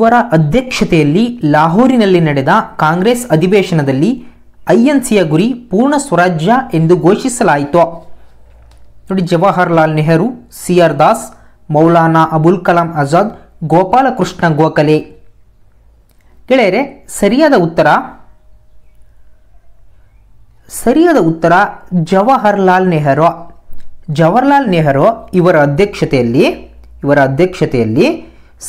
ಇವರ ಅಧ್ಯಕ್ಷತೆಯಲ್ಲಿ ಲಾಹೋರಿನಲ್ಲಿ ನಡೆದ ಕಾಂಗ್ರೆಸ್ ಅಧಿವೇಶನದಲ್ಲಿ ಐಎನ್ಸಿಯ ಗುರಿ ಪೂರ್ಣ ಸ್ವರಾಜ್ಯ ಎಂದು ಘೋಷಿಸಲಾಯಿತು ನೋಡಿ ಜವಾಹರ್ಲಾಲ್ ನೆಹರು ಸಿ ಆರ್ ದಾಸ್ ಮೌಲಾನಾ ಅಬುಲ್ ಕಲಾಂ ಆಜಾದ್ ಗೋಪಾಲಕೃಷ್ಣ ಗೋಖಲೆ ಗೆಳೆಯರೆ ಸರಿಯಾದ ಉತ್ತರ ಸರಿಯಾದ ಉತ್ತರ ಜವಾಹರ್ಲಾಲ್ ನೆಹರು ಜವಾಹರ್ಲಾಲ್ ನೆಹರು ಇವರ ಅಧ್ಯಕ್ಷತೆಯಲ್ಲಿ ಇವರ ಅಧ್ಯಕ್ಷತೆಯಲ್ಲಿ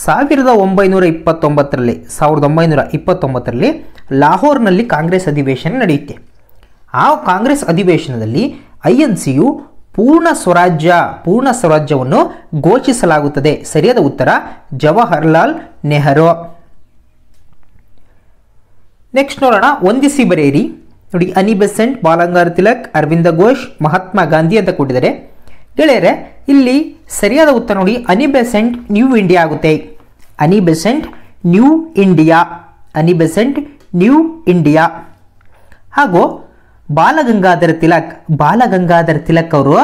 ಸಾವಿರದ ಒಂಬೈನೂರ ಇಪ್ಪತ್ತೊಂಬತ್ತರಲ್ಲಿ ಸಾವಿರದ ಒಂಬೈನೂರ ಇಪ್ಪತ್ತೊಂಬತ್ತರಲ್ಲಿ ಲಾಹೋರ್ನಲ್ಲಿ ಕಾಂಗ್ರೆಸ್ ಅಧಿವೇಶನ ನಡೆಯುತ್ತೆ ಆ ಕಾಂಗ್ರೆಸ್ ಅಧಿವೇಶನದಲ್ಲಿ ಐ ಎನ್ ಸಿಯು ಪೂರ್ಣ ಸ್ವರಾಜ್ಯ ಪೂರ್ಣ ಸ್ವರಾಜ್ಯವನ್ನು ಘೋಷಿಸಲಾಗುತ್ತದೆ ಸರಿಯಾದ ಉತ್ತರ ಜವಾಹರ್ಲಾಲ್ ನೆಹರು ನೆಕ್ಸ್ಟ್ ನೋಡೋಣ ಒಂದಿಸಿ ಬರೆಯಿರಿ ನೋಡಿ ಅನಿಬೆಸೆಂಟ್ ಬಾಲಂಗಾರ್ ತಿಲಕ್ ಅರವಿಂದ ಘೋಷ್ ಮಹಾತ್ಮ ಗಾಂಧಿ ಅಂತ ಕೊಟ್ಟಿದ್ದಾರೆ ಗೆಳೆಯರೆ ಇಲ್ಲಿ ಸರಿಯಾದ ಉತ್ತರ ನೋಡಿ ಅನಿಬೆಸೆಂಟ್ ನ್ಯೂ ಇಂಡಿಯಾ ಆಗುತ್ತೆ Annie Besant New India Annie Besant New India ಹಾಗೂ ಬಾಲಗಂಗಾಧರ ತಿಲಕ್ ಬಾಲಗಂಗಾಧರ ತಿಲಕ್ ಅವರು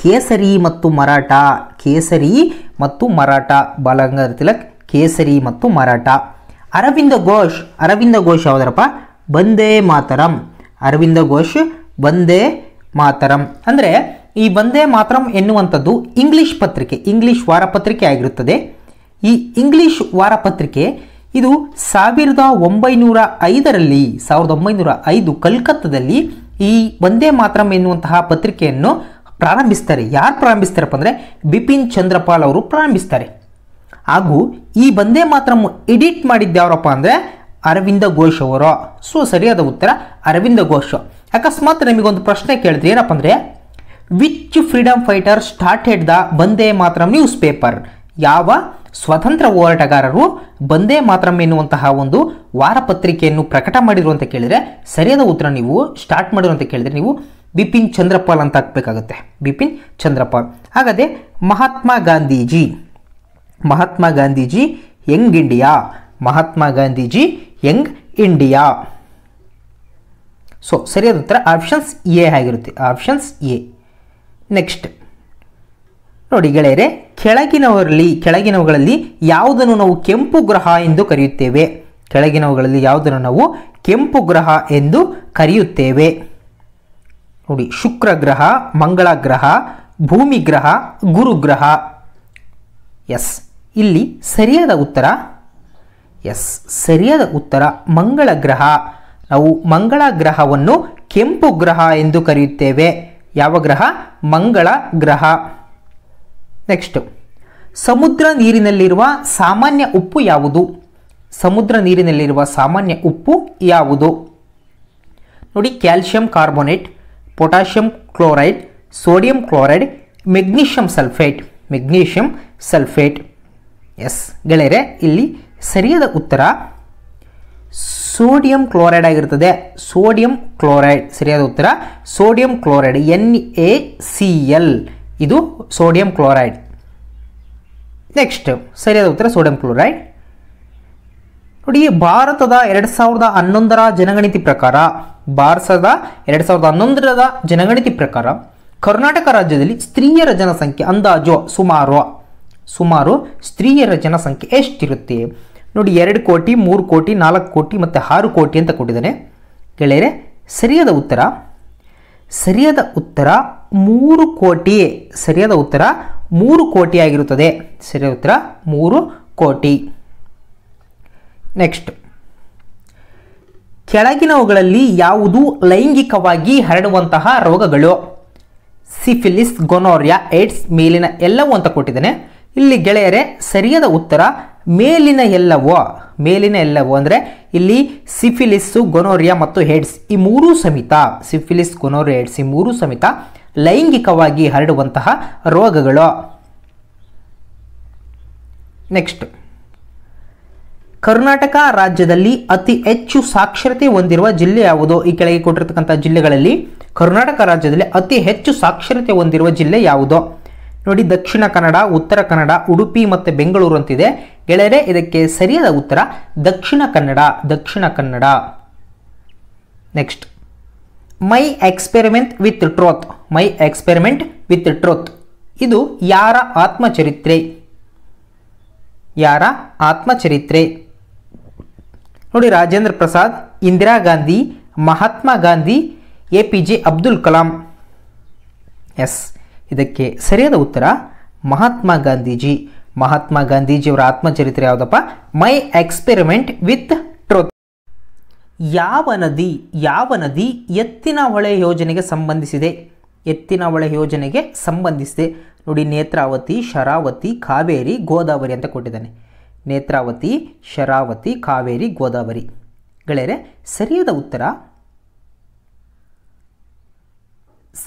ಕೇಸರಿ ಮತ್ತು ಮರಾಠ ಕೇಸರಿ ಮತ್ತು ಮರಾಠ ಬಾಲಗಂಗಾಧರ ತಿಲಕ್ ಕೇಸರಿ ಮತ್ತು ಮರಾಠ ಅರವಿಂದ ಘೋಷ್ ಅರವಿಂದ ಘೋಷ್ ಯಾವುದರಪ್ಪ ಬಂದೇ ಮಾತರಂ ಅರವಿಂದ ಘೋಷ್ ಬಂದೇ ಮಾತರಂ ಅಂದರೆ ಈ ವಂದೇ ಮಾತರಂ ಎನ್ನುವಂಥದ್ದು ಇಂಗ್ಲಿಷ್ ಪತ್ರಿಕೆ ಇಂಗ್ಲಿಷ್ ವಾರಪತ್ರಿಕೆ ಆಗಿರುತ್ತದೆ ಈ ಇಂಗ್ಲಿಷ್ ವಾರಪತ್ರಿಕೆ ಇದು ಸಾವಿರದ ಒಂಬೈನೂರ ಐದರಲ್ಲಿ ಸಾವಿರದ ಒಂಬೈನೂರ ಐದು ಕಲ್ಕತ್ತಾದಲ್ಲಿ ಈ ವಂದೇ ಮಾತರಂ ಎನ್ನುವಂತಹ ಪತ್ರಿಕೆಯನ್ನು ಪ್ರಾರಂಭಿಸ್ತಾರೆ ಯಾರು ಪ್ರಾರಂಭಿಸ್ತಾರಪ್ಪ ಅಂದರೆ ಬಿಪಿನ್ ಚಂದ್ರಪಾಲ್ ಅವರು ಪ್ರಾರಂಭಿಸ್ತಾರೆ ಹಾಗೂ ಈ ಬಂದೇ ಮಾತರಂ ಎಡಿಟ್ ಮಾಡಿದ್ದು ಯಾರಪ್ಪ ಅಂದರೆ ಅರವಿಂದ ಘೋಷ್ ಅವರು ಸೊ ಸರಿಯಾದ ಉತ್ತರ ಅರವಿಂದ ಘೋಷ್ ಅಕಸ್ಮಾತ್ ನಿಮಗೊಂದು ಪ್ರಶ್ನೆ ಕೇಳಿದ್ರೆ ಏನಪ್ಪ ಅಂದರೆ which freedom fighter start started the Bande Mataram news paper ಯಾವ ಸ್ವತಂತ್ರ ಹೋರಾಟಗಾರರು ಬಂದೇ ಮಾತ್ರಂ ಎನ್ನುವಂತಹ ಒಂದು ವಾರಪತ್ರಿಕೆಯನ್ನು ಪ್ರಕಟ ಮಾಡಿರು ಅಂತ ಕೇಳಿದರೆ ಸರಿಯಾದ ಉತ್ತರ ನೀವು ಸ್ಟಾರ್ಟ್ ಮಾಡಿರು ಅಂತ ಕೇಳಿದರೆ ನೀವು ಬಿಪಿನ್ ಚಂದ್ರಪಾಲ್ ಅಂತ ಹಾಕಬೇಕಾಗುತ್ತೆ ಬಿಪಿನ್ ಚಂದ್ರಪಾಲ್ ಹಾಗಾದರೆ Mahatma Gandhiji Mahatma Gandhiji Young India Mahatma Gandhiji Young India so ಸರಿಯಾದ ಉತ್ತರ ಆಪ್ಷನ್ಸ್ ಎ ಆಗಿರುತ್ತೆ ಆಪ್ಷನ್ಸ್ ಎ ನೆಕ್ಸ್ಟ್ ನೋಡಿ ಗೆಳೆಯರೆ ಕೆಳಗಿನವರಲ್ಲಿ ಕೆಳಗಿನವುಗಳಲ್ಲಿ ಯಾವುದನ್ನು ನಾವು ಕೆಂಪು ಗ್ರಹ ಎಂದು ಕರೆಯುತ್ತೇವೆ ಕೆಳಗಿನವುಗಳಲ್ಲಿ ಯಾವುದನ್ನು ನಾವು ಕೆಂಪು ಗ್ರಹ ಎಂದು ಕರೆಯುತ್ತೇವೆ ನೋಡಿ ಶುಕ್ರ ಗ್ರಹ ಮಂಗಳ ಗ್ರಹ ಭೂಮಿ ಗ್ರಹ ಗುರುಗ್ರಹ ಎಸ್ ಇಲ್ಲಿ ಸರಿಯಾದ ಉತ್ತರ ಎಸ್ ಸರಿಯಾದ ಉತ್ತರ ಮಂಗಳ ಗ್ರಹ ನಾವು ಮಂಗಳ ಗ್ರಹವನ್ನು ಕೆಂಪು ಗ್ರಹ ಎಂದು ಕರೆಯುತ್ತೇವೆ ಯಾವ ಗ್ರಹ ಮಂಗಳ ಗ್ರಹ ನೆಕ್ಸ್ಟ್ ಸಮುದ್ರ ನೀರಿನಲ್ಲಿರುವ ಸಾಮಾನ್ಯ ಉಪ್ಪು ಯಾವುದು ಸಮುದ್ರ ನೀರಿನಲ್ಲಿರುವ ಸಾಮಾನ್ಯ ಉಪ್ಪು ಯಾವುದು ನೋಡಿ calcium carbonate potassium chloride sodium chloride magnesium sulphate magnesium sulphate yes ಗೆಳೆಯರೆ ಇಲ್ಲಿ ಸರಿಯಾದ ಉತ್ತರ ಸೋಡಿಯಂ ಕ್ಲೋರೈಡ್ ಆಗಿರ್ತದೆ ಸೋಡಿಯಂ ಕ್ಲೋರೈಡ್ ಸರಿಯಾದ ಉತ್ತರ sodium chloride N A C L ಇದು ಸೋಡಿಯಂ ಕ್ಲೋರೈಡ್ ನೆಕ್ಸ್ಟ್ ಸರಿಯಾದ ಉತ್ತರ ಸೋಡಿಯಂ ಕ್ಲೋರೈಡ್ ನೋಡಿ ಭಾರತದ ಎರಡು ಸಾವಿರದ ಹನ್ನೊಂದರ ಜನಗಣತಿ ಪ್ರಕಾರ ಭಾರತದ ಎರಡು ಸಾವಿರದ ಹನ್ನೊಂದರ ಜನಗಣತಿ ಪ್ರಕಾರ ಕರ್ನಾಟಕ ರಾಜ್ಯದಲ್ಲಿ ಸ್ತ್ರೀಯರ ಜನಸಂಖ್ಯೆ ಅಂದಾಜು ಸುಮಾರು ಸುಮಾರು ಸ್ತ್ರೀಯರ ಜನಸಂಖ್ಯೆ ಎಷ್ಟಿರುತ್ತೆ ನೋಡಿ ಎರಡು ಕೋಟಿ ಮೂರು ಕೋಟಿ ನಾಲ್ಕು ಕೋಟಿ ಮತ್ತು ಆರು ಕೋಟಿ ಅಂತ ಕೊಟ್ಟಿದ್ದಾನೆ ಗೆಳೆಯರೆ ಸರಿಯಾದ ಉತ್ತರ ಸರಿಯಾದ ಉತ್ತರ ಮೂರು ಕೋಟಿ ಸರಿಯಾದ ಉತ್ತರ ಮೂರು ಕೋಟಿ ಆಗಿರುತ್ತದೆ ಸರಿಯಾದ ಉತ್ತರ ಮೂರು ಕೋಟಿ ನೆಕ್ಸ್ಟ್ ಕೆಳಗಿನವುಗಳಲ್ಲಿ ಯಾವುದು ಲೈಂಗಿಕವಾಗಿ ಹರಡುವಂತಹ ರೋಗಗಳು ಸಿಫಿಲಿಸ್ ಗೊನೋರಿಯಾ ಏಡ್ಸ್ ಮೇಲಿನ ಎಲ್ಲವೂ ಅಂತ ಕೊಟ್ಟಿದ್ದಾನೆ ಇಲ್ಲಿ ಗೆಳೆಯರೆ ಸರಿಯಾದ ಉತ್ತರ ಮೇಲಿನ ಎಲ್ಲವೋ ಮೇಲಿನ ಎಲ್ಲವೋ ಅಂದರೆ ಇಲ್ಲಿ ಸಿಫಿಲಿಸ್ಸು ಗೊನೋರಿಯಾ ಮತ್ತು ಹೆಡ್ಸ್ ಈ ಮೂರೂ ಸಮೇತ ಸಿಫಿಲಿಸ್ ಗೊನೋರಿಯಾ ಹೆಡ್ಸ್ ಈ ಮೂರೂ ಸಮೇತ ಲೈಂಗಿಕವಾಗಿ ಹರಡುವಂತಹ ರೋಗಗಳು ನೆಕ್ಸ್ಟ್ ಕರ್ನಾಟಕ ರಾಜ್ಯದಲ್ಲಿ ಅತಿ ಹೆಚ್ಚು ಸಾಕ್ಷರತೆ ಹೊಂದಿರುವ ಜಿಲ್ಲೆ ಯಾವುದು ಈ ಕೆಳಗೆ ಕೊಟ್ಟಿರತಕ್ಕಂಥ ಜಿಲ್ಲೆಗಳಲ್ಲಿ ಕರ್ನಾಟಕ ರಾಜ್ಯದಲ್ಲಿ ಅತಿ ಹೆಚ್ಚು ಸಾಕ್ಷರತೆ ಹೊಂದಿರುವ ಜಿಲ್ಲೆ ಯಾವುದು ನೋಡಿ ದಕ್ಷಿಣ ಕನ್ನಡ ಉತ್ತರ ಕನ್ನಡ ಉಡುಪಿ ಮತ್ತು ಬೆಂಗಳೂರು ಅಂತಿದೆ ಗೆಳೆಯರೆ ಇದಕ್ಕೆ ಸರಿಯಾದ ಉತ್ತರ Dakshina Kannada Dakshina Kannada next my experiment with truth my experiment with truth ಇದು ಯಾರ ಆತ್ಮಚರಿತ್ರೆ ಯಾರ ಆತ್ಮಚರಿತ್ರೆ ನೋಡಿ Rajendra Prasad Indira Gandhi Mahatma Gandhi A P J Abdul Kalam yes ಇದಕ್ಕೆ ಸರಿಯಾದ ಉತ್ತರ ಮಹಾತ್ಮ ಗಾಂಧೀಜಿ ಮಹಾತ್ಮ ಗಾಂಧೀಜಿಯವರ ಆತ್ಮಚರಿತ್ರೆ ಯಾವುದಪ್ಪ ಮೈ ಎಕ್ಸ್ಪೆರಿಮೆಂಟ್ ವಿತ್ ಟ್ರೂತ್ ಯಾವ ನದಿ ಯಾವ ನದಿ ಎತ್ತಿನ ಹೊಳೆ ಯೋಜನೆಗೆ ಸಂಬಂಧಿಸಿದೆ ಎತ್ತಿನ ಹೊಳೆ ಯೋಜನೆಗೆ ಸಂಬಂಧಿಸಿದೆ ನೋಡಿ ನೇತ್ರಾವತಿ ಶರಾವತಿ ಕಾವೇರಿ ಗೋದಾವರಿ ಅಂತ ಕೊಟ್ಟಿದ್ದಾನೆ ನೇತ್ರಾವತಿ ಶರಾವತಿ ಕಾವೇರಿ ಗೋದಾವರಿ ಗೆಳೆಯರೆ ಸರಿಯಾದ ಉತ್ತರ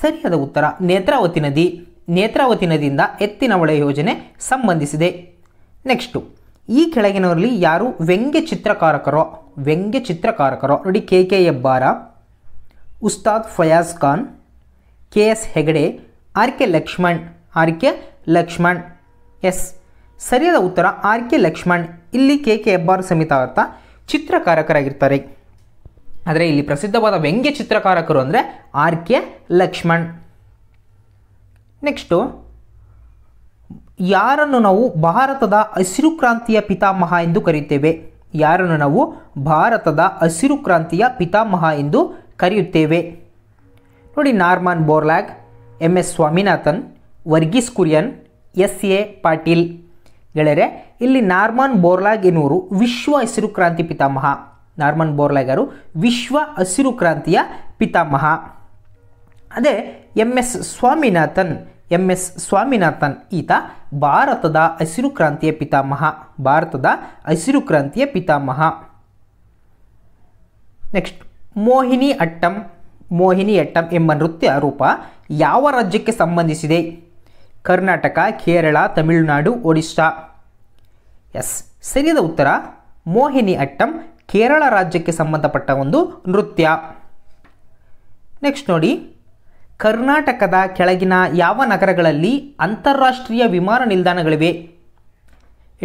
ಸರಿಯಾದ ಉತ್ತರ ನೇತ್ರಾವತಿ ನದಿ ನೇತ್ರಾವತಿ ನದಿಯಿಂದ ಎತ್ತಿನ ಹೊಳೆ ಯೋಜನೆ ಸಂಬಂಧಿಸಿದೆ ನೆಕ್ಸ್ಟು ಈ ಕೆಳಗಿನವರಲ್ಲಿ ಯಾರು ವ್ಯಂಗ್ಯ ಚಿತ್ರಕಾರಕರೋ ವ್ಯಂಗ್ಯ ಚಿತ್ರಕಾರಕರೋ ನೋಡಿ K K Hebbar Ustad Fayaz Khan K S Hegde R K Laxman R K Laxman yes ಸರಿಯಾದ ಉತ್ತರ ಆರ್ ಕೆ ಲಕ್ಷ್ಮಣ್ ಇಲ್ಲಿ ಕೆ ಕೆ ಹೆಬ್ಬಾರ್ ಸಮೇತ ಅರ್ಥ ಚಿತ್ರಕಾರಕರಾಗಿರ್ತಾರೆ ಆದರೆ ಇಲ್ಲಿ ಪ್ರಸಿದ್ಧವಾದ ವ್ಯಂಗ್ಯ ಚಿತ್ರಕಾರಕರು ಅಂದರೆ ಆರ್ ಕೆ ಲಕ್ಷ್ಮಣ್ ನೆಕ್ಸ್ಟು ಯಾರನ್ನು ನಾವು ಭಾರತದ ಹಸಿರು ಕ್ರಾಂತಿಯ ಪಿತಾಮಹ ಎಂದು ಕರೆಯುತ್ತೇವೆ ಯಾರನ್ನು ನಾವು ಭಾರತದ ಹಸಿರು ಕ್ರಾಂತಿಯ ಪಿತಾಮಹ ಎಂದು ಕರೆಯುತ್ತೇವೆ ನೋಡಿ Norman Borlaug M S Swaminathan Verghese Kurien S A Patil ಗೆಳೆಯರೆ ಇಲ್ಲಿ ನಾರ್ಮನ್ ಬೋರ್ಲಾಗ್ ಎನ್ನುವರು ವಿಶ್ವ ಹಸಿರು ಕ್ರಾಂತಿ ಪಿತಾಮಹ ನಾರ್ಮನ್ ಅವರು ವಿಶ್ವ ಹಸಿರು ಕ್ರಾಂತಿಯ ಪಿತಾಮಹ ಅದೇ M S Swaminathan M S Swaminathan ಈತ ಭಾರತದ ಹಸಿರು ಕ್ರಾಂತಿಯ ಪಿತಾಮಹ ಭಾರತದ ಹಸಿರು ಕ್ರಾಂತಿಯ ಪಿತಾಮಹ next Mohiniyattam Mohiniyattam ಎಂಬ ನೃತ್ಯ ರೂಪ ಯಾವ ರಾಜ್ಯಕ್ಕೆ ಸಂಬಂಧಿಸಿದೆ ಕರ್ನಾಟಕ ಕೇರಳ ತಮಿಳುನಾಡು ಒಡಿಶಾ ಎಸ್ ಸರಿಯಾದ ಉತ್ತರ ಮೋಹಿನಿ ಅಟ್ಟಂ ಕೇರಳ ರಾಜ್ಯಕ್ಕೆ ಸಂಬಂಧಪಟ್ಟ ಒಂದು ನೃತ್ಯ ನೆಕ್ಸ್ಟ್ ನೋಡಿ ಕರ್ನಾಟಕದ ಕೆಳಗಿನ ಯಾವ ನಗರಗಳಲ್ಲಿ ಅಂತಾರಾಷ್ಟ್ರೀಯ ವಿಮಾನ ನಿಲ್ದಾಣಗಳಿವೆ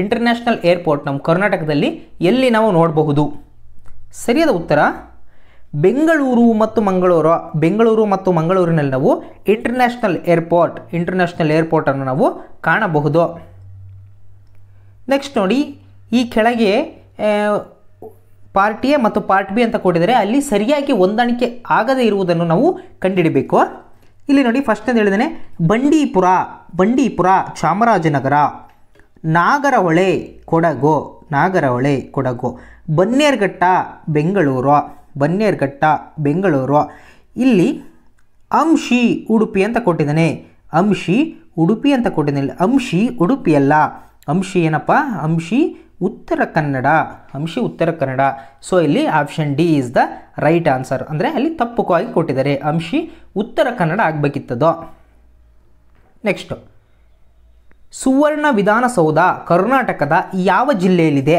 ಇಂಟರ್ನ್ಯಾಷನಲ್ ಏರ್ಪೋರ್ಟ್ ನಮ್ಮ ಕರ್ನಾಟಕದಲ್ಲಿ ಎಲ್ಲಿ ನಾವು ನೋಡಬಹುದು ಸರಿಯಾದ ಉತ್ತರ ಬೆಂಗಳೂರು ಮತ್ತು ಮಂಗಳೂರು ಬೆಂಗಳೂರು ಮತ್ತು ಮಂಗಳೂರಿನಲ್ಲಿ ನಾವು ಇಂಟರ್ನ್ಯಾಷನಲ್ ಏರ್ಪೋರ್ಟ್ ಇಂಟರ್ನ್ಯಾಷನಲ್ ಏರ್ಪೋರ್ಟನ್ನು ನಾವು ಕಾಣಬಹುದು ನೆಕ್ಸ್ಟ್ ನೋಡಿ ಈ ಕೆಳಗೆ ಪಾರ್ಟಿ ಎ ಮತ್ತು ಪಾರ್ಟ್ ಬಿ ಅಂತ ಕೊಟ್ಟಿದ್ದಾರೆ ಅಲ್ಲಿ ಸರಿಯಾಗಿ ಹೊಂದಾಣಿಕೆ ಆಗದೇ ಇರುವುದನ್ನು ನಾವು ಕಂಡುಹಿಡಬೇಕು ಇಲ್ಲಿ ನೋಡಿ ಫಸ್ಟ್ ಅಂತ ಹೇಳಿದಾನೆ ಬಂಡೀಪುರ ಬಂಡೀಪುರ ಚಾಮರಾಜನಗರ ನಾಗರಹೊಳೆ ಕೊಡಗು ನಾಗರಹೊಳೆ ಕೊಡಗು ಬನ್ನೇರ್ಘಟ್ಟ ಬೆಂಗಳೂರು ಬನ್ನೇರ್ಘಟ್ಟ ಬೆಂಗಳೂರು ಇಲ್ಲಿ ಅಂಶಿ ಉಡುಪಿ ಅಂತ ಕೊಟ್ಟಿದ್ದಾನೆ ಅಂಶಿ ಉಡುಪಿ ಅಂತ ಕೊಟ್ಟಿದ್ದಾನೆ ಅಂಶಿ ಉಡುಪಿಯಲ್ಲ ಅಂಶಿ ಏನಪ್ಪ ಅಂಶಿ ಉತ್ತರ ಕನ್ನಡ ಅಂಶಿ ಉತ್ತರ ಕನ್ನಡ ಸೊ ಇಲ್ಲಿ option D is the right answer ಅಂದರೆ ಅಲ್ಲಿ ತಪ್ಪುಕವಾಗಿ ಕೊಟ್ಟಿದ್ದಾರೆ ಅಂಶಿ ಉತ್ತರ ಕನ್ನಡ ಆಗಬೇಕಿತ್ತದು ನೆಕ್ಸ್ಟು ಸುವರ್ಣ ವಿಧಾನಸೌಧ ಕರ್ನಾಟಕದ ಯಾವ ಜಿಲ್ಲೆಯಲ್ಲಿದೆ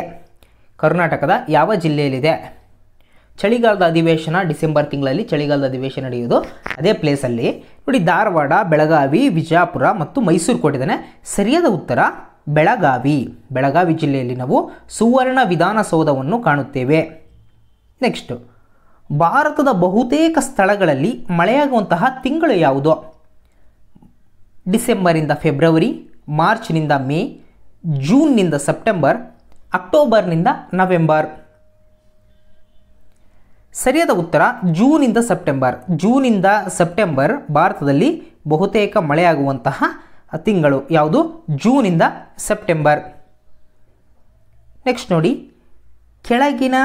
ಕರ್ನಾಟಕದ ಯಾವ ಜಿಲ್ಲೆಯಲ್ಲಿದೆ ಚಳಿಗಾಲದ ಅಧಿವೇಶನ ಡಿಸೆಂಬರ್ ತಿಂಗಳಲ್ಲಿ ಚಳಿಗಾಲದ ಅಧಿವೇಶನ ನಡೆಯೋದು ಅದೇ ಪ್ಲೇಸಲ್ಲಿ ನೋಡಿ ಧಾರವಾಡ ಬೆಳಗಾವಿ ವಿಜಯಪುರ ಮತ್ತು ಮೈಸೂರು ಕೊಟ್ಟಿದ್ದಾನೆ ಸರಿಯಾದ ಉತ್ತರ ಬೆಳಗಾವಿ ಬೆಳಗಾವಿ ಜಿಲ್ಲೆಯಲ್ಲಿ ನಾವು ಸುವರ್ಣ ವಿಧಾನಸೌಧವನ್ನು ಕಾಣುತ್ತೇವೆ ನೆಕ್ಸ್ಟ್ ಭಾರತದ ಬಹುತೇಕ ಸ್ಥಳಗಳಲ್ಲಿ ಮಳೆಯಾಗುವಂತಹ ತಿಂಗಳು ಯಾವುದು ಡಿಸೆಂಬರಿಂದ ಫೆಬ್ರವರಿ ಮಾರ್ಚ್ನಿಂದ ಮೇ ಜೂನ್ನಿಂದ ಸೆಪ್ಟೆಂಬರ್ ಅಕ್ಟೋಬರ್ನಿಂದ ನವೆಂಬರ್ ಸರಿಯಾದ ಉತ್ತರ ಜೂನಿಂದ ಸೆಪ್ಟೆಂಬರ್ ಜೂನಿಂದ ಸೆಪ್ಟೆಂಬರ್ ಭಾರತದಲ್ಲಿ ಬಹುತೇಕ ಮಳೆಯಾಗುವಂತಹ ತಿಂಗಳು ಯಾವುದು ಜೂನಿಂದ ಸೆಪ್ಟೆಂಬರ್ ನೆಕ್ಸ್ಟ್ ನೋಡಿ ಕೆಳಗಿನ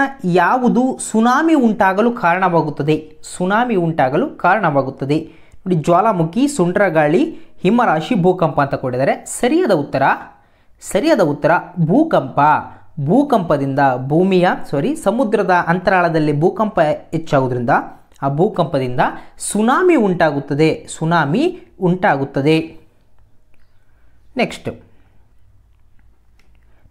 ಯಾವುದು ಸುನಾಮಿ ಉಂಟಾಗಲು ಕಾರಣವಾಗುತ್ತದೆ ಸುನಾಮಿ ಉಂಟಾಗಲು ಕಾರಣವಾಗುತ್ತದೆ ನೋಡಿ ಜ್ವಾಲಾಮುಖಿ ಸುಂಡ್ರಗಾಳಿ ಹಿಮರಾಶಿ ಭೂಕಂಪ ಅಂತ ಕೊಟ್ಟಿದ್ದಾರೆ ಸರಿಯಾದ ಉತ್ತರ ಸರಿಯಾದ ಉತ್ತರ ಭೂಕಂಪ ಭೂಕಂಪದಿಂದ ಭೂಮಿಯ ಸಾರಿ ಸಮುದ್ರದ ಅಂತರಾಳದಲ್ಲಿ ಭೂಕಂಪ ಹೆಚ್ಚಾಗೋದ್ರಿಂದ ಆ ಭೂಕಂಪದಿಂದ ಸುನಾಮಿ ಉಂಟಾಗುತ್ತದೆ ಸುನಾಮಿ ಉಂಟಾಗುತ್ತದೆ ನೆಕ್ಸ್ಟ್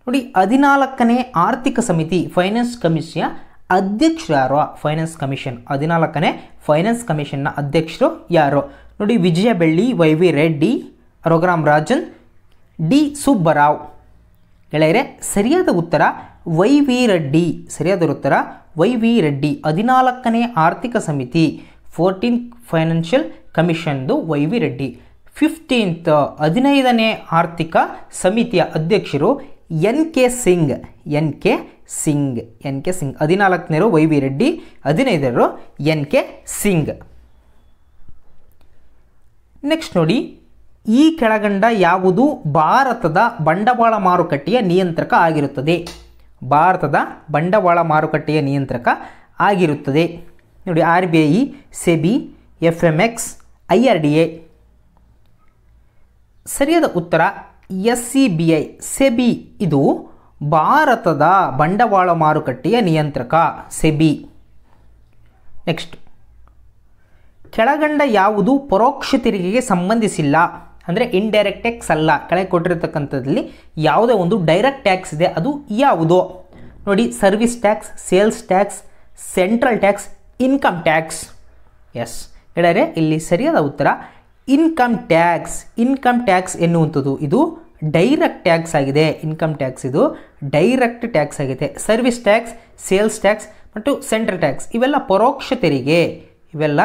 ನೋಡಿ ಹದಿನಾಲ್ಕನೇ ಆರ್ಥಿಕ ಸಮಿತಿ ಫೈನಾನ್ಸ್ ಕಮಿಷನ್ ಅಧ್ಯಕ್ಷರು ಫೈನಾನ್ಸ್ ಕಮಿಷನ್ ಹದಿನಾಲ್ಕನೇ ಫೈನಾನ್ಸ್ ಕಮಿಷನ್ನ ಅಧ್ಯಕ್ಷರು ಯಾರು ನೋಡಿ ವಿಜಯ ಬೆಳ್ಳಿ Y V Reddy Raghuram Rajan D Subbarao ಗೆಳೆಯರೆ ಸರಿಯಾದ ಉತ್ತರ ವೈ ವಿ ರೆಡ್ಡಿ ಸರಿಯಾದ ಉತ್ತರ ವೈ ವಿ ರೆಡ್ಡಿ ಹದಿನಾಲ್ಕನೇ ಆರ್ಥಿಕ ಸಮಿತಿ ಫೋರ್ಟೀನ್ ಫೈನಾನ್ಷಿಯಲ್ ಕಮಿಷನ್ದು ವೈ ವಿ ರೆಡ್ಡಿ ಫಿಫ್ಟೀನ್ತ್ ಹದಿನೈದನೇ ಆರ್ಥಿಕ ಸಮಿತಿಯ ಅಧ್ಯಕ್ಷರು N K Singh N K Singh N K Singh ಹದಿನಾಲ್ಕನೇರು ವೈ ವಿ ರೆಡ್ಡಿ ಹದಿನೈದರು ಎನ್ ಕೆ ಸಿಂಗ್ ನೆಕ್ಸ್ಟ್ ನೋಡಿ ಈ ಕೆಳಗಂಡ ಯಾವುದು ಭಾರತದ ಬಂಡವಾಳ ಮಾರುಕಟ್ಟೆಯ ನಿಯಂತ್ರಕ ಆಗಿರುತ್ತದೆ ಭಾರತದ ಬಂಡವಾಳ ಮಾರುಕಟ್ಟೆಯ ನಿಯಂತ್ರಕ ಆಗಿರುತ್ತದೆ ನೋಡಿ R B I SEBI F M X I R D A ಸರಿಯಾದ ಉತ್ತರ S C B I SEBI ಇದು ಭಾರತದ ಬಂಡವಾಳ ಮಾರುಕಟ್ಟೆಯ ನಿಯಂತ್ರಕ ಸೆಬಿ ನೆಕ್ಸ್ಟ್ ಕೆಳಗಂಡ ಯಾವುದು ಪರೋಕ್ಷ ತೆರಿಗೆಗೆ ಸಂಬಂಧಿಸಿಲ್ಲ ಅಂದರೆ ಇಂಡೈರೆಕ್ಟ್ ಟ್ಯಾಕ್ಸ್ ಅಲ್ಲ ಕೆಳಗೆ ಕೊಟ್ಟಿರ್ತಕ್ಕಂಥದ್ದಲ್ಲಿ ಯಾವುದೇ ಒಂದು ಡೈರೆಕ್ಟ್ ಟ್ಯಾಕ್ಸ್ ಇದೆ ಅದು ಯಾವುದೋ ನೋಡಿ service tax sales tax central tax income tax yes ಹೇಳಿದರೆ ಇಲ್ಲಿ ಸರಿಯಾದ ಉತ್ತರ ಇನ್ಕಮ್ ಟ್ಯಾಕ್ಸ್ ಇನ್ಕಮ್ ಟ್ಯಾಕ್ಸ್ ಎನ್ನುವಂಥದ್ದು ಇದು ಡೈರೆಕ್ಟ್ ಟ್ಯಾಕ್ಸ್ ಆಗಿದೆ ಇನ್ಕಮ್ ಟ್ಯಾಕ್ಸ್ ಇದು ಡೈರೆಕ್ಟ್ ಟ್ಯಾಕ್ಸ್ ಆಗಿದೆ ಸರ್ವಿಸ್ ಟ್ಯಾಕ್ಸ್ ಸೇಲ್ಸ್ ಟ್ಯಾಕ್ಸ್ ಮತ್ತು ಸೆಂಟ್ರಲ್ ಟ್ಯಾಕ್ಸ್ ಇವೆಲ್ಲ ಪರೋಕ್ಷ ತೆರಿಗೆ ಇವೆಲ್ಲ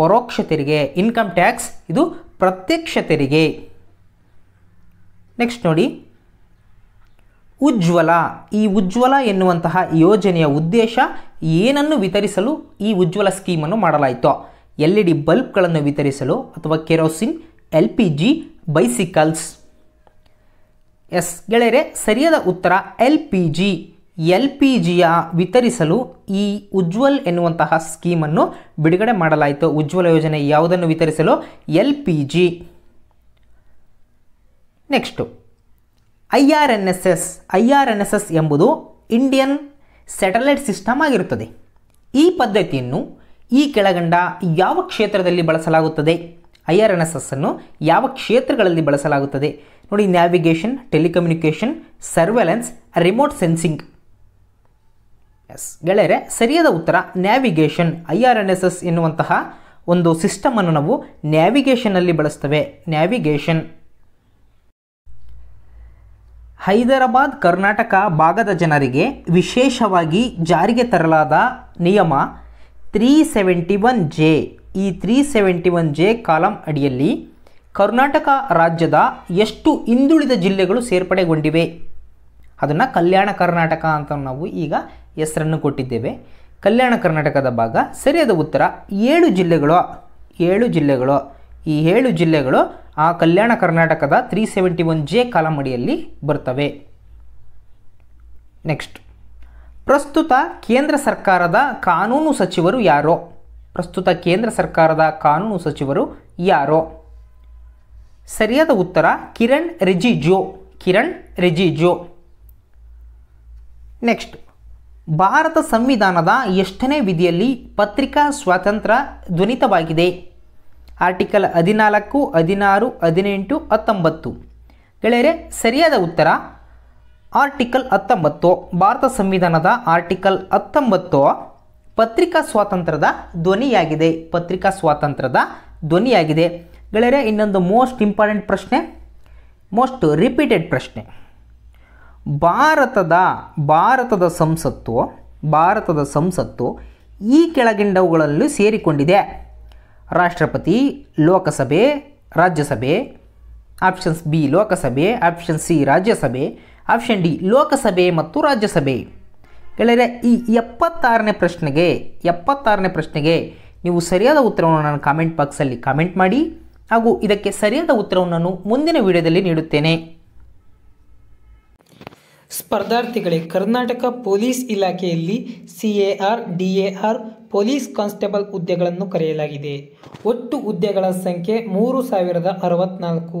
ಪರೋಕ್ಷ ತೆರಿಗೆ ಇನ್ಕಮ್ ಟ್ಯಾಕ್ಸ್ ಇದು ಪ್ರತ್ಯಕ್ಷ ತೆರಿಗೆ ನೆಕ್ಸ್ಟ್ ನೋಡಿ ಉಜ್ವಲ ಈ ಉಜ್ವಲ ಎನ್ನುವಂತಹ ಯೋಜನೆಯ ಉದ್ದೇಶ ಏನನ್ನು ವಿತರಿಸಲು ಈ ಉಜ್ವಲ ಸ್ಕೀಮನ್ನು ಮಾಡಲಾಯಿತು ಎಲ್ ಇ ಡಿ ಬಲ್ಬ್ಗಳನ್ನು ವಿತರಿಸಲು ಅಥವಾ kerosene L P G bicycles yes ಗೆಳೆಯರೆ ಸರಿಯಾದ ಉತ್ತರ L P G L P ಜಿಯ ವಿತರಿಸಲು ಈ ಉಜ್ವಲ್ ಎನ್ನುವಂತಹ ಸ್ಕೀಮನ್ನು ಬಿಡುಗಡೆ ಮಾಡಲಾಯಿತು ಉಜ್ವಲ ಯೋಜನೆ ಯಾವುದನ್ನು ವಿತರಿಸಲು L P G next I R N S S I R N S S ಎಂಬುದು ಇಂಡಿಯನ್ ಸ್ಯಾಟಲೈಟ್ ಸಿಸ್ಟಮ್ ಆಗಿರುತ್ತದೆ ಈ ಪದ್ಧತಿಯನ್ನು ಈ ಕೆಳಗಂಡ ಯಾವ ಕ್ಷೇತ್ರದಲ್ಲಿ ಬಳಸಲಾಗುತ್ತದೆ I R N S S ಅನ್ನು ಯಾವ ಕ್ಷೇತ್ರಗಳಲ್ಲಿ ಬಳಸಲಾಗುತ್ತದೆ ನೋಡಿ navigation telecommunication surveillance remote sensing yes ಗೆಳೆಯರೆ ಸರಿಯಾದ ಉತ್ತರ navigation I R N S S ಎನ್ನುವಂತಹ ಒಂದು ಸಿಸ್ಟಮನ್ನು ನಾವು ನ್ಯಾವಿಗೇಷನ್ನಲ್ಲಿ ಬಳಸ್ತೇವೆ ನ್ಯಾವಿಗೇಷನ್ ಹೈದರಾಬಾದ್ ಕರ್ನಾಟಕ ಭಾಗದ ಜನರಿಗೆ ವಿಶೇಷವಾಗಿ ಜಾರಿಗೆ ತರಲಾದ ನಿಯಮ ತ್ರೀ ಸೆವೆಂಟಿ ಒನ್ ಜೆ ಈ three seventy one J column ಅಡಿಯಲ್ಲಿ ಕರ್ನಾಟಕ ರಾಜ್ಯದ ಎಷ್ಟು ಹಿಂದುಳಿದ ಜಿಲ್ಲೆಗಳು ಸೇರ್ಪಡೆಗೊಂಡಿವೆ ಅದನ್ನು ಕಲ್ಯಾಣ ಕರ್ನಾಟಕ ಅಂತ ನಾವು ಈಗ ಹೆಸರನ್ನು ಕೊಟ್ಟಿದ್ದೇವೆ ಕಲ್ಯಾಣ ಕರ್ನಾಟಕದ ಭಾಗ ಸರಿಯಾದ ಉತ್ತರ ಏಳು ಜಿಲ್ಲೆಗಳು ಏಳು ಜಿಲ್ಲೆಗಳು ಈ ಏಳು ಜಿಲ್ಲೆಗಳು ಆ ಕಲ್ಯಾಣ ಕರ್ನಾಟಕದ ತ್ರೀ ಸೆವೆಂಟಿ ಒನ್ ಜೆ ಕಾಲಮಡಿಯಲ್ಲಿ ಬರ್ತವೆ ನೆಕ್ಸ್ಟ್ ಪ್ರಸ್ತುತ ಕೇಂದ್ರ ಸರ್ಕಾರದ ಕಾನೂನು ಸಚಿವರು ಯಾರೋ ಪ್ರಸ್ತುತ ಕೇಂದ್ರ ಸರ್ಕಾರದ ಕಾನೂನು ಸಚಿವರು ಯಾರೋ ಸರಿಯಾದ ಉತ್ತರ ಕಿರಣ್ ರಿಜಿಜು ಕಿರಣ್ ರಿಜಿಜು ನೆಕ್ಸ್ಟ್ ಭಾರತ ಸಂವಿಧಾನದ ಎಷ್ಟನೇ ವಿಧಿಯಲ್ಲಿ ಪತ್ರಿಕಾ ಸ್ವಾತಂತ್ರ್ಯ ಧ್ವನಿತವಾಗಿದೆ ಆರ್ಟಿಕಲ್ ಹದಿನಾಲ್ಕು ಹದಿನಾರು ಹದಿನೆಂಟು ಹತ್ತೊಂಬತ್ತು ಗೆಳೆಯರೆ ಸರಿಯಾದ ಉತ್ತರ ಆರ್ಟಿಕಲ್ ಹತ್ತೊಂಬತ್ತು ಭಾರತ ಸಂವಿಧಾನದ ಆರ್ಟಿಕಲ್ ಹತ್ತೊಂಬತ್ತು ಪತ್ರಿಕಾ ಸ್ವಾತಂತ್ರ್ಯದ ಧ್ವನಿಯಾಗಿದೆ ಪತ್ರಿಕಾ ಸ್ವಾತಂತ್ರ್ಯದ ಧ್ವನಿಯಾಗಿದೆ ಗೆಳೆಯರೆ ಇನ್ನೊಂದು ಮೋಸ್ಟ್ ಇಂಪಾರ್ಟೆಂಟ್ ಪ್ರಶ್ನೆ ಮೋಸ್ಟ್ ರಿಪೀಟೆಡ್ ಪ್ರಶ್ನೆ ಭಾರತದ ಭಾರತದ ಸಂಸತ್ತು ಭಾರತದ ಸಂಸತ್ತು ಈ ಕೆಳಗಿಂಡವುಗಳಲ್ಲಿ ಸೇರಿಕೊಂಡಿದೆ ರಾಷ್ಟ್ರಪತಿ Lok Sabha Rajya Sabha options B Lok Sabha option C Rajya Sabha option D Lok Sabha ಮತ್ತು ರಾಜ್ಯಸಭೆ ಗೆಳೆಯರೆ ಈ ಎಪ್ಪತ್ತಾರನೇ ಪ್ರಶ್ನೆಗೆ ಎಪ್ಪತ್ತಾರನೇ ಪ್ರಶ್ನೆಗೆ ನೀವು ಸರಿಯಾದ ಉತ್ತರವನ್ನು ನಾನು ಕಾಮೆಂಟ್ ಬಾಕ್ಸಲ್ಲಿ ಕಾಮೆಂಟ್ ಮಾಡಿ ಹಾಗೂ ಇದಕ್ಕೆ ಸರಿಯಾದ ಉತ್ತರವನ್ನು ನಾನು ಮುಂದಿನ ವಿಡಿಯೋದಲ್ಲಿ ನೀಡುತ್ತೇನೆ ಸ್ಪರ್ಧಾರ್ಥಿಗಳೇ ಕರ್ನಾಟಕ ಪೊಲೀಸ್ ಇಲಾಖೆಯಲ್ಲಿ C A R D A R police constable ಹುದ್ದೆಗಳನ್ನು ಕರೆಯಲಾಗಿದೆ ಒಟ್ಟು ಹುದ್ದೆಗಳ ಸಂಖ್ಯೆ ಮೂರು ಸಾವಿರದ ಅರವತ್ನಾಲ್ಕು